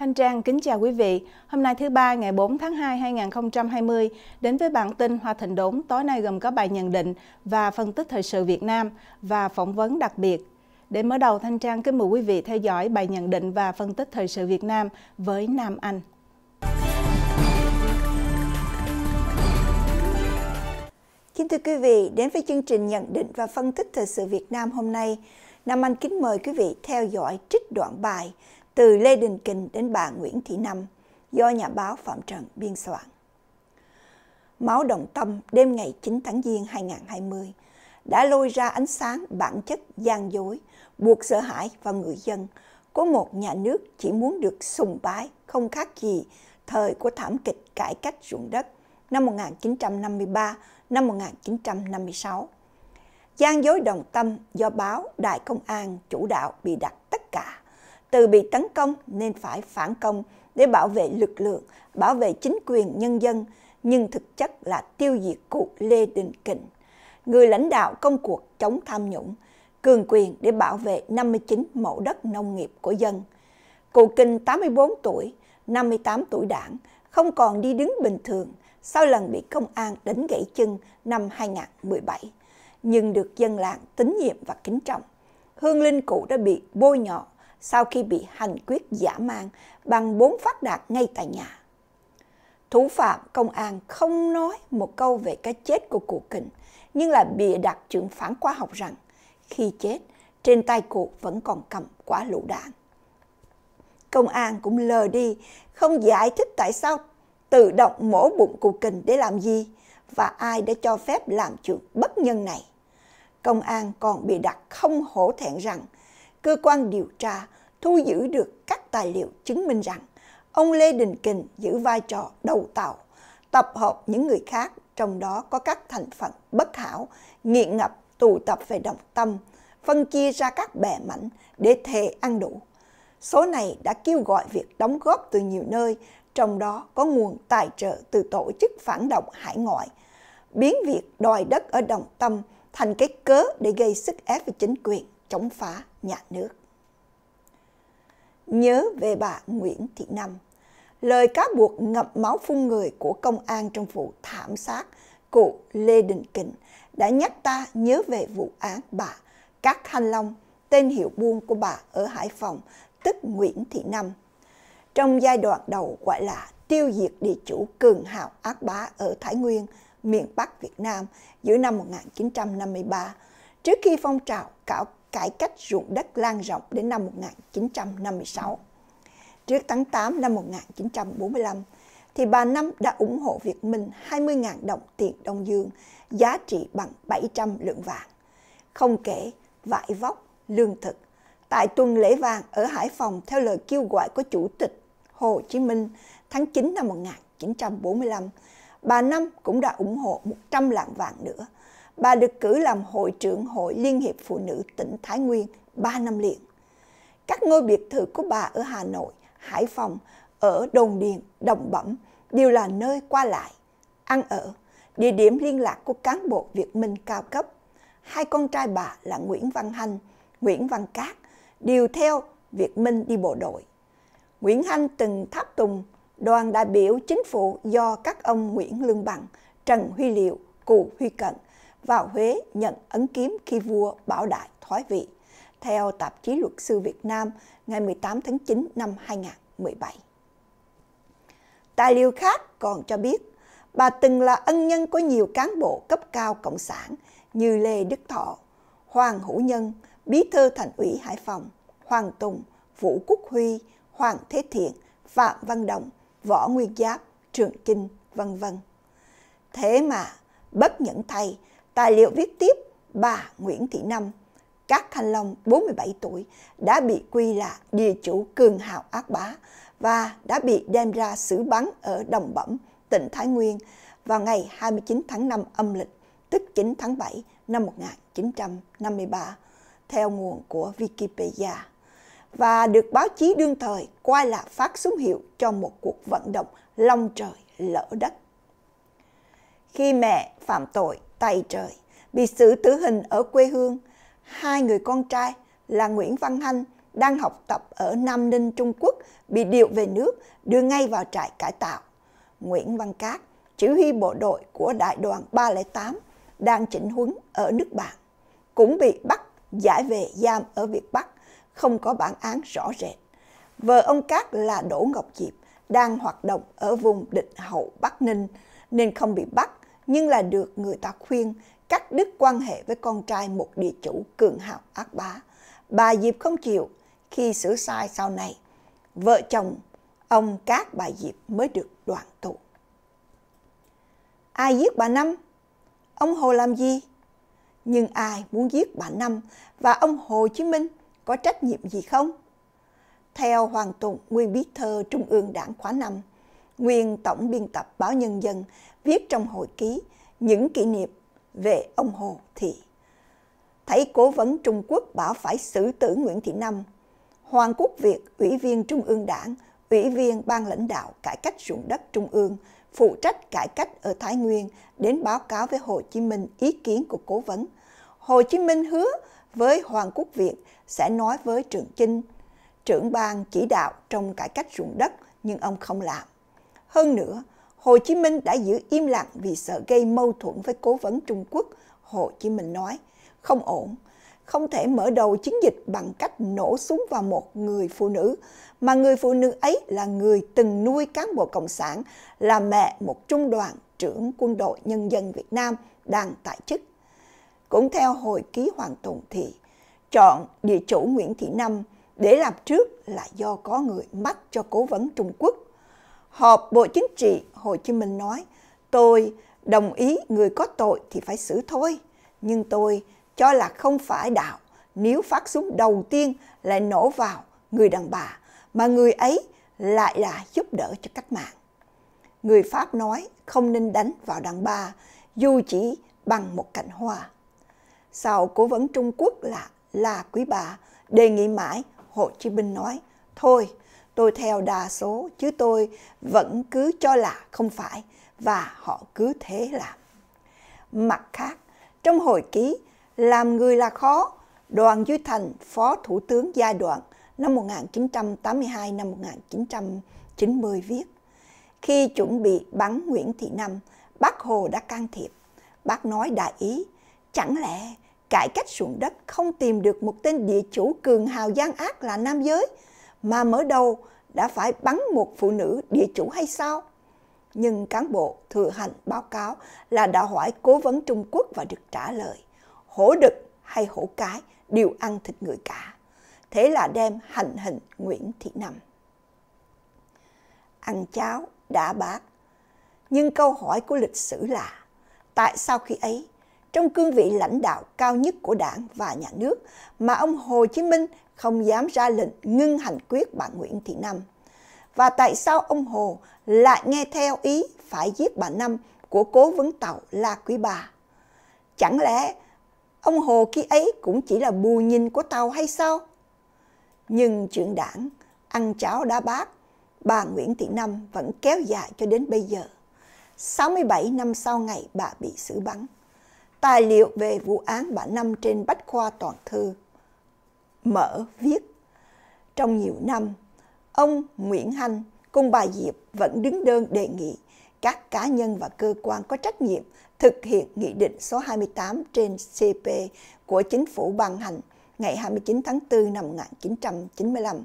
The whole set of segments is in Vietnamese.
Thanh Trang kính chào quý vị. Hôm nay thứ ba ngày 4 tháng 2 2020 đến với bản tin Hoa Thịnh Đốn tối nay gồm có bài nhận định và phân tích thời sự Việt Nam và phỏng vấn đặc biệt. Để mở đầu Thanh Trang kính mời quý vị theo dõi bài nhận định và phân tích thời sự Việt Nam với Nam Anh. Kính thưa quý vị, đến với chương trình nhận định và phân tích thời sự Việt Nam hôm nay, Nam Anh kính mời quý vị theo dõi trích đoạn bài từ Lê Đình Kình đến bà Nguyễn Thị Năm, do nhà báo Phạm Trần biên soạn. Máu đồng tâm đêm ngày 9 tháng Giêng 2020 đã lôi ra ánh sáng bản chất gian dối, buộc sợ hãi vào người dân của một nhà nước chỉ muốn được sùng bái không khác gì thời của thảm kịch cải cách ruộng đất năm 1953, năm 1956. Gian dối đồng tâm do báo Đài Công an chủ đạo bị đặt tất cả từ bị tấn công nên phải phản công để bảo vệ lực lượng, bảo vệ chính quyền nhân dân, nhưng thực chất là tiêu diệt cụ Lê Đình Kình, người lãnh đạo công cuộc chống tham nhũng, cường quyền để bảo vệ 59 mẫu đất nông nghiệp của dân. Cụ Kình 84 tuổi, 58 tuổi đảng, không còn đi đứng bình thường sau lần bị công an đánh gãy chân năm 2017, nhưng được dân làng tín nhiệm và kính trọng. Hương linh cụ đã bị bôi nhọ sau khi bị hành quyết giả mang bằng bốn phát đạt ngay tại nhà. Thủ phạm công an không nói một câu về cái chết của cụ Kình, nhưng là bịa đặt chuyện phản khoa học rằng khi chết, trên tay cụ vẫn còn cầm quả lựu đạn. Công an cũng lờ đi, không giải thích tại sao tự động mổ bụng cụ Kình để làm gì và ai đã cho phép làm chuyện bất nhân này. Công an còn bị đặt không hổ thẹn rằng cơ quan điều tra thu giữ được các tài liệu chứng minh rằng ông Lê Đình Kình giữ vai trò đầu tàu, tập hợp những người khác, trong đó có các thành phần bất hảo, nghiện ngập, tụ tập về đồng tâm, phân chia ra các bè mảnh để thề ăn đủ. Số này đã kêu gọi việc đóng góp từ nhiều nơi, trong đó có nguồn tài trợ từ tổ chức phản động hải ngoại, biến việc đòi đất ở đồng tâm thành cái cớ để gây sức ép với chính quyền chống phá nhà nước. Nhớ về bà Nguyễn Thị Năm, lời cáo buộc ngập máu phun người của công an trong vụ thảm sát cụ Lê Đình Kình đã nhắc ta nhớ về vụ án bà Cát Thanh Long, tên hiệu buôn của bà ở Hải Phòng, tức Nguyễn Thị Năm. Trong giai đoạn đầu gọi là tiêu diệt địa chủ cường hào ác bá ở Thái Nguyên, miền Bắc Việt Nam giữa năm 1953, trước khi phong trào cảo cải cách ruộng đất lan rộng đến năm 1956. Trước tháng 8 năm 1945, thì bà Năm đã ủng hộ Việt Minh 20.000 đồng tiền Đông Dương, giá trị bằng 700 lượng vàng. Không kể vải vóc, lương thực. Tại tuần lễ vàng ở Hải Phòng theo lời kêu gọi của Chủ tịch Hồ Chí Minh tháng 9 năm 1945, bà Năm cũng đã ủng hộ 100 lạng vàng nữa – bà được cử làm hội trưởng hội Liên hiệp Phụ nữ tỉnh Thái Nguyên 3 năm liền. Các ngôi biệt thự của bà ở Hà Nội, Hải Phòng, ở Đồn Điền, Đồng Bẩm đều là nơi qua lại, ăn ở, địa điểm liên lạc của cán bộ Việt Minh cao cấp. Hai con trai bà là Nguyễn Văn Hanh, Nguyễn Văn Cát đều theo Việt Minh đi bộ đội. Nguyễn Hanh từng tháp tùng đoàn đại biểu chính phủ do các ông Nguyễn Lương Bằng, Trần Huy Liệu, cụ Huy Cận – vào Huế nhận ấn kiếm khi vua Bảo Đại thoái vị, theo tạp chí Luật sư Việt Nam ngày 18 tháng 9 năm 2017. Tài liệu khác còn cho biết, bà từng là ân nhân của nhiều cán bộ cấp cao Cộng sản như Lê Đức Thọ, Hoàng Hữu Nhân, Bí thư Thành ủy Hải Phòng, Hoàng Tùng, Vũ Quốc Huy, Hoàng Thế Thiện, Phạm Văn Đồng, Võ Nguyên Giáp, Trường Chinh, vân vân. Thế mà, bất nhẫn thay, Tài liệu viết tiếp bà Nguyễn Thị Năm, các Thanh Long 47 tuổi đã bị quy là địa chủ cường hào ác bá và đã bị đem ra xử bắn ở Đồng Bẩm, tỉnh Thái Nguyên vào ngày 29 tháng 5 âm lịch, tức 9 tháng 7 năm 1953, theo nguồn của Wikipedia và được báo chí đương thời coi là phát xuống hiệu cho một cuộc vận động long trời lỡ đất. Khi mẹ phạm tội, tay trời, bị xử tử hình ở quê hương. Hai người con trai là Nguyễn Văn Hanh đang học tập ở Nam Ninh, Trung Quốc, bị điều về nước, đưa ngay vào trại cải tạo. Nguyễn Văn Cát, chỉ huy bộ đội của đại đoàn 308, đang chỉnh huấn ở nước bạn, cũng bị bắt giải về giam ở Việt Bắc, không có bản án rõ rệt. Vợ ông Cát là Đỗ Ngọc Diệp, đang hoạt động ở vùng địch hậu Bắc Ninh, nên không bị bắt nhưng là được người ta khuyên cắt đứt quan hệ với con trai một địa chủ cường hào ác bá. Bà Diệp không chịu, khi sửa sai sau này, vợ chồng ông Cát bà Diệp mới được đoàn tụ. Ai giết bà Năm? Ông Hồ làm gì? Nhưng ai muốn giết bà Năm và ông Hồ Chí Minh có trách nhiệm gì không? Theo Hoàng Tùng, nguyên bí thư Trung ương Đảng khóa 5, nguyên tổng biên tập báo Nhân dân, viết trong hồi ký những kỷ niệm về ông Hồ Thị. Thấy cố vấn Trung Quốc bảo phải xử tử Nguyễn Thị Năm, Hoàng Quốc Việt, Ủy viên Trung ương Đảng, Ủy viên Ban lãnh đạo cải cách ruộng đất Trung ương, phụ trách cải cách ở Thái Nguyên đến báo cáo với Hồ Chí Minh ý kiến của cố vấn. Hồ Chí Minh hứa với Hoàng Quốc Việt sẽ nói với Trường Chinh, trưởng ban chỉ đạo trong cải cách ruộng đất nhưng ông không làm. Hơn nữa, Hồ Chí Minh đã giữ im lặng vì sợ gây mâu thuẫn với cố vấn Trung Quốc. Hồ Chí Minh nói, không ổn, không thể mở đầu chiến dịch bằng cách nổ súng vào một người phụ nữ, mà người phụ nữ ấy là người từng nuôi cán bộ Cộng sản, là mẹ một trung đoàn trưởng quân đội nhân dân Việt Nam đang tại chức. Cũng theo hồi ký Hoàng Tùng thì chọn địa chủ Nguyễn Thị Năm để làm trước là do có người mắc cho cố vấn Trung Quốc họp Bộ Chính trị Hồ Chí Minh nói, tôi đồng ý người có tội thì phải xử thôi, nhưng tôi cho là không phải đạo nếu phát súng đầu tiên lại nổ vào người đàn bà, mà người ấy lại là giúp đỡ cho cách mạng. Người Pháp nói không nên đánh vào đàn bà, dù chỉ bằng một cành hoa. Sau cố vấn Trung Quốc là là quý bà, đề nghị mãi, Hồ Chí Minh nói, thôi tôi theo đa số chứ tôi vẫn cứ cho là không phải và họ cứ thế làm. Mặt khác, trong hồi ký Làm người là khó, Đoàn Duy Thành, Phó Thủ tướng giai đoạn năm 1982 năm 1990 viết: Khi chuẩn bị bắn Nguyễn Thị Năm, Bác Hồ đã can thiệp. Bác nói đại ý, chẳng lẽ cải cách ruộng đất không tìm được một tên địa chủ cường hào gian ác là nam giới mà mở đầu đã phải bắn một phụ nữ địa chủ hay sao? Nhưng cán bộ thừa hành báo cáo là đã hỏi cố vấn Trung Quốc và được trả lời hổ đực hay hổ cái đều ăn thịt người cả. Thế là đem hành hình Nguyễn Thị Năm. Ăn cháo, đã bát. Nhưng câu hỏi của lịch sử là tại sao khi ấy trong cương vị lãnh đạo cao nhất của đảng và nhà nước mà ông Hồ Chí Minh không dám ra lệnh ngưng hành quyết bà Nguyễn Thị Năm? Và tại sao ông Hồ lại nghe theo ý phải giết bà Năm của cố vấn tàu La Quý Bà? Chẳng lẽ ông Hồ khi ấy cũng chỉ là bù nhìn của tàu hay sao? Nhưng chuyện đảng, ăn cháo đá bát, bà Nguyễn Thị Năm vẫn kéo dài cho đến bây giờ. 67 năm sau ngày bà bị xử bắn tài liệu về vụ án bà Năm trên Bách Khoa Toàn Thư. Mở viết, trong nhiều năm, ông Nguyễn Hanh cùng bà Diệp vẫn đứng đơn đề nghị các cá nhân và cơ quan có trách nhiệm thực hiện Nghị định số 28 trên CP của Chính phủ ban hành ngày 29 tháng 4 năm 1995.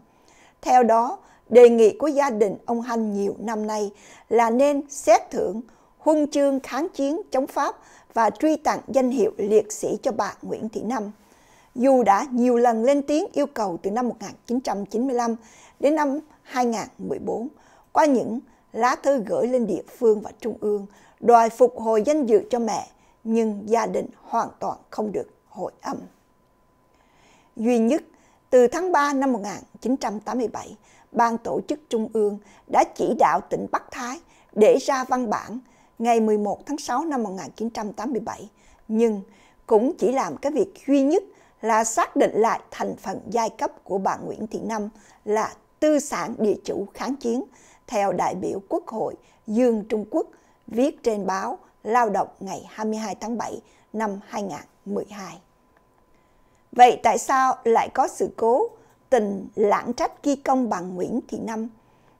Theo đó, đề nghị của gia đình ông Hanh nhiều năm nay là nên xét thưởng huân chương kháng chiến chống Pháp và truy tặng danh hiệu liệt sĩ cho bà Nguyễn Thị Năm. Dù đã nhiều lần lên tiếng yêu cầu từ năm 1995 đến năm 2014 qua những lá thư gửi lên địa phương và trung ương đòi phục hồi danh dự cho mẹ nhưng gia đình hoàn toàn không được hội âm. Duy nhất, từ tháng 3 năm 1987, Ban tổ chức Trung ương đã chỉ đạo tỉnh Bắc Thái để ra văn bản ngày 11 tháng 6 năm 1987, nhưng cũng chỉ làm cái việc duy nhất là xác định lại thành phần giai cấp của bà Nguyễn Thị Năm là tư sản địa chủ kháng chiến, theo đại biểu Quốc hội Dương Trung Quốc viết trên báo Lao động ngày 22 tháng 7 năm 2012. Vậy tại sao lại có sự cố tình lãng trách ghi công bằng Nguyễn Thị Năm?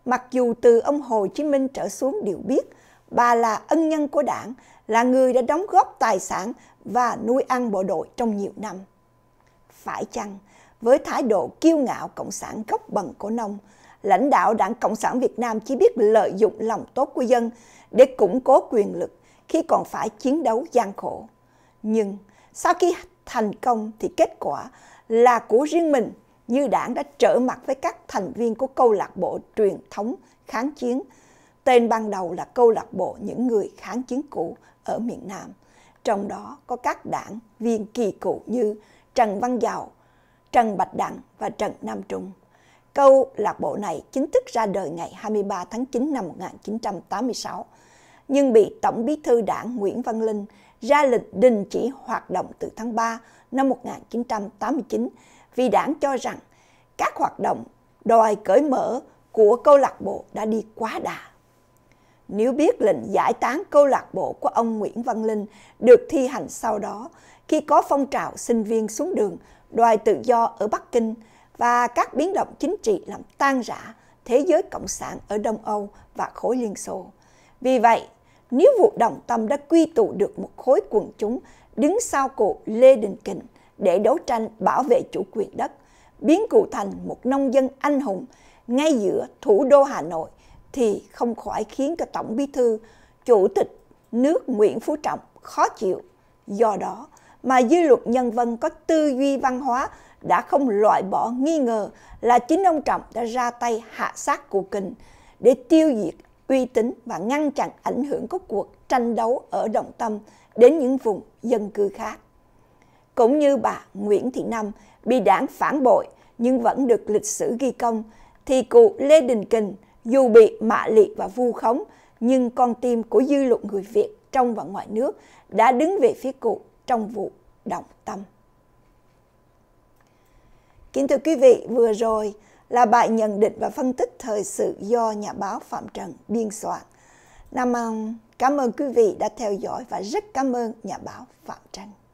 Mặc dù từ ông Hồ Chí Minh trở xuống đều biết Bà là ân nhân của đảng, là người đã đóng góp tài sản và nuôi ăn bộ đội trong nhiều năm. Phải chăng, với thái độ kiêu ngạo cộng sản gốc bần của nông, lãnh đạo đảng Cộng sản Việt Nam chỉ biết lợi dụng lòng tốt của dân để củng cố quyền lực khi còn phải chiến đấu gian khổ. Nhưng sau khi thành công thì kết quả là của riêng mình như đảng đã trở mặt với các thành viên của câu lạc bộ truyền thống kháng chiến Tên ban đầu là câu lạc bộ những người kháng chiến cũ ở miền Nam. Trong đó có các đảng viên kỳ cựu như Trần Văn Giàu, Trần Bạch Đặng và Trần Nam Trung. Câu lạc bộ này chính thức ra đời ngày 23 tháng 9 năm 1986, nhưng bị Tổng bí thư đảng Nguyễn Văn Linh ra lịch đình chỉ hoạt động từ tháng 3 năm 1989 vì đảng cho rằng các hoạt động đòi cởi mở của câu lạc bộ đã đi quá đà. Nếu biết lệnh giải tán câu lạc bộ của ông Nguyễn Văn Linh được thi hành sau đó, khi có phong trào sinh viên xuống đường, đòi tự do ở Bắc Kinh và các biến động chính trị làm tan rã thế giới cộng sản ở Đông Âu và khối Liên Xô. Vì vậy, nếu vụ đồng tâm đã quy tụ được một khối quần chúng đứng sau cụ Lê Đình Kình để đấu tranh bảo vệ chủ quyền đất, biến cụ thành một nông dân anh hùng ngay giữa thủ đô Hà Nội thì không khỏi khiến cho Tổng Bí thư, Chủ tịch nước Nguyễn Phú Trọng khó chịu. Do đó mà dư luật nhân dân có tư duy văn hóa đã không loại bỏ nghi ngờ là chính ông Trọng đã ra tay hạ sát cụ kình để tiêu diệt uy tín và ngăn chặn ảnh hưởng của cuộc tranh đấu ở Đồng Tâm đến những vùng dân cư khác. Cũng như bà Nguyễn Thị Năm bị đảng phản bội nhưng vẫn được lịch sử ghi công, thì cụ Lê Đình Kình dù bị mạ liệt và vu khống, nhưng con tim của dư luận người Việt trong và ngoài nước đã đứng về phía cụ trong vụ động tâm. Kính thưa quý vị, vừa rồi là bài nhận định và phân tích thời sự do nhà báo Phạm Trần biên soạn. Nam Cảm ơn quý vị đã theo dõi và rất cảm ơn nhà báo Phạm Trần.